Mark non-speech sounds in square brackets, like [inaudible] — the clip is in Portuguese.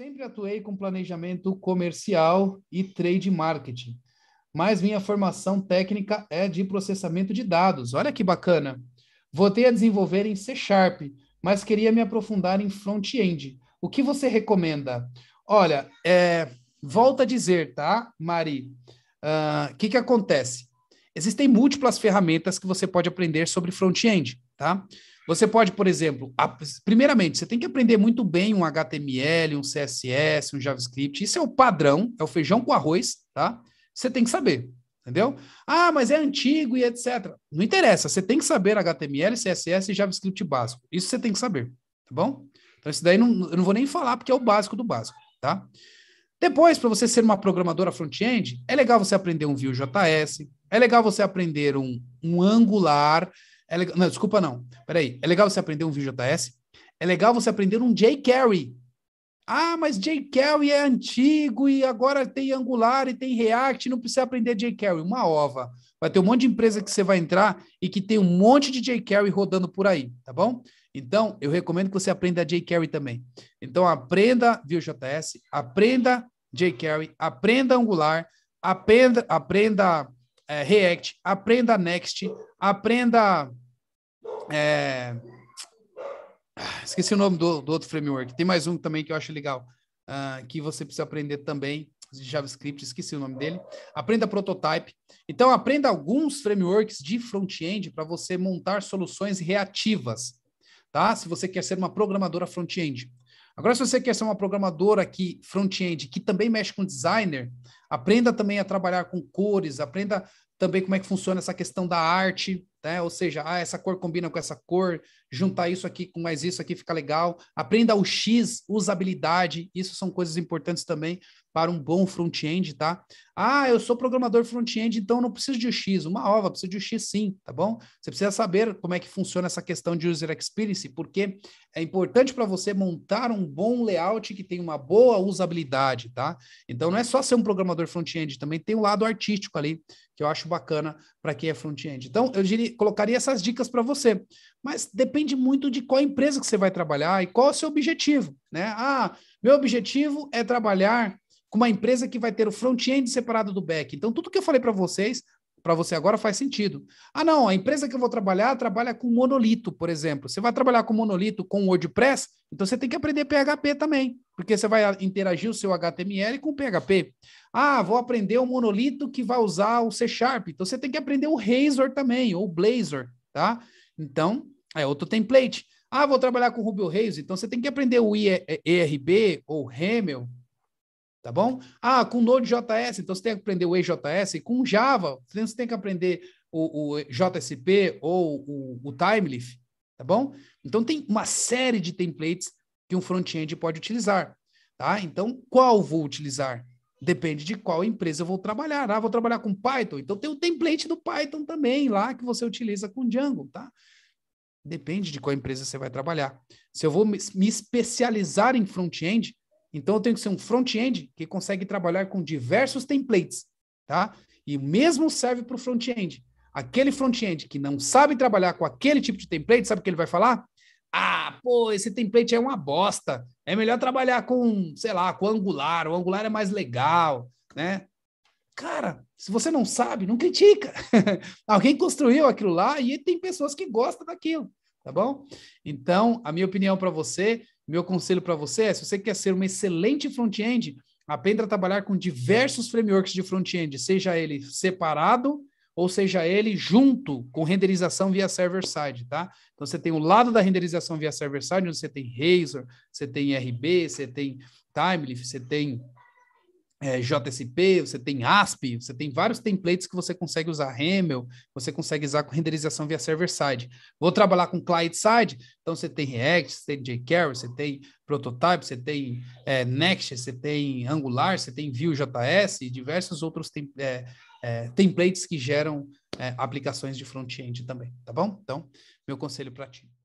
Sempre atuei com planejamento comercial e trade marketing, mas minha formação técnica é de processamento de dados. Olha que bacana! Votei a desenvolver em C Sharp, mas queria me aprofundar em front-end. O que você recomenda? Olha, é, volta a dizer, tá, Mari? O uh, ah, que, que acontece? Existem múltiplas ferramentas que você pode aprender sobre front-end, tá? Você pode, por exemplo, a, primeiramente, você tem que aprender muito bem um HTML, um CSS, um JavaScript. Isso é o padrão, é o feijão com arroz, tá? Você tem que saber, entendeu? Ah, mas é antigo e etc. Não interessa, você tem que saber HTML, CSS e JavaScript básico. Isso você tem que saber, tá bom? Então, isso daí não, eu não vou nem falar porque é o básico do básico, tá? Depois, para você ser uma programadora front-end, é legal você aprender um Vue.js, é legal você aprender um, um Angular, é le... Não, desculpa, não. Peraí. É legal você aprender um Vue.js? É legal você aprender um jQuery. Ah, mas jQuery é antigo e agora tem Angular e tem React, não precisa aprender jQuery. Uma ova. Vai ter um monte de empresa que você vai entrar e que tem um monte de jQuery rodando por aí, tá bom? Então, eu recomendo que você aprenda jQuery também. Então, aprenda Vue.js, aprenda jQuery, aprenda Angular, aprenda, aprenda é, React, aprenda Next, aprenda. É... Ah, esqueci o nome do, do, outro framework. Tem mais um também que eu acho legal, uh, que você precisa aprender também, de JavaScript, esqueci o nome dele. Aprenda Prototype. Então, aprenda alguns frameworks de front-end para você montar soluções reativas, tá? Se você quer ser uma programadora front-end. Agora, se você quer ser uma programadora aqui front-end, que também mexe com designer, Aprenda também a trabalhar com cores, aprenda também como é que funciona essa questão da arte, né? Ou seja, ah, essa cor combina com essa cor, juntar uhum. isso aqui com mais isso aqui fica legal. Aprenda o X, usabilidade, isso são coisas importantes também para um bom front-end, tá? Ah, eu sou programador front-end, então não preciso de X, uma ova, preciso de X sim, tá bom? Você precisa saber como é que funciona essa questão de user experience, porque é importante para você montar um bom layout que tem uma boa usabilidade, tá? Então não é só ser um programador front-end, também tem o um lado artístico ali, que eu acho bacana para quem é front-end. Então, eu diria, colocaria essas dicas para você. Mas depende muito de qual empresa que você vai trabalhar e qual é o seu objetivo, né? Ah, meu objetivo é trabalhar com uma empresa que vai ter o front-end separado do back. Então, tudo que eu falei para vocês para você agora faz sentido. Ah, não, a empresa que eu vou trabalhar trabalha com monolito, por exemplo. Você vai trabalhar com monolito com WordPress, então você tem que aprender PHP também, porque você vai ah, interagir o seu HTML com PHP. Ah, vou aprender o monolito que vai usar o C Sharp, então você tem que aprender o Razor também, ou Blazor, tá? Então, é outro template. Ah, vou trabalhar com Ruby Rails, então você tem que aprender o ERB ou Hamel, tá bom? Ah, com Node.js, então você tem que aprender o EJS. Com Java, você tem que aprender o, o JSP ou o, o tá bom? Então tem uma série de templates que um front-end pode utilizar, tá? Então, qual vou utilizar? Depende de qual empresa eu vou trabalhar. Ah, vou trabalhar com Python, então tem o template do Python também lá que você utiliza com Django, tá? Depende de qual empresa você vai trabalhar. Se eu vou me especializar em front-end, então, eu tenho que ser um front-end que consegue trabalhar com diversos templates, tá? E mesmo serve para o front-end. Aquele front-end que não sabe trabalhar com aquele tipo de template, sabe o que ele vai falar? Ah, pô, esse template é uma bosta. É melhor trabalhar com, sei lá, com Angular. O Angular é mais legal, né? Cara, se você não sabe, não critica. [laughs] Alguém construiu aquilo lá e tem pessoas que gostam daquilo, tá bom? Então, a minha opinião para você meu conselho para você é, se você quer ser um excelente front-end, aprenda a trabalhar com diversos frameworks de front-end, seja ele separado ou seja ele junto com renderização via server-side, tá? Então você tem o lado da renderização via server-side, onde você tem Razor, você tem RB, você tem Timelift, você tem é, JSP, você tem ASP, você tem vários templates que você consegue usar Hamel, você consegue usar com renderização via server-side. Vou trabalhar com client-side, então você tem React, você tem jQuery, você tem Prototype, você tem é, Next, você tem Angular, você tem Vue.js e diversos outros tem, é, é templates que geram é, aplicações de front-end também, tá bom? Então, meu conselho para ti.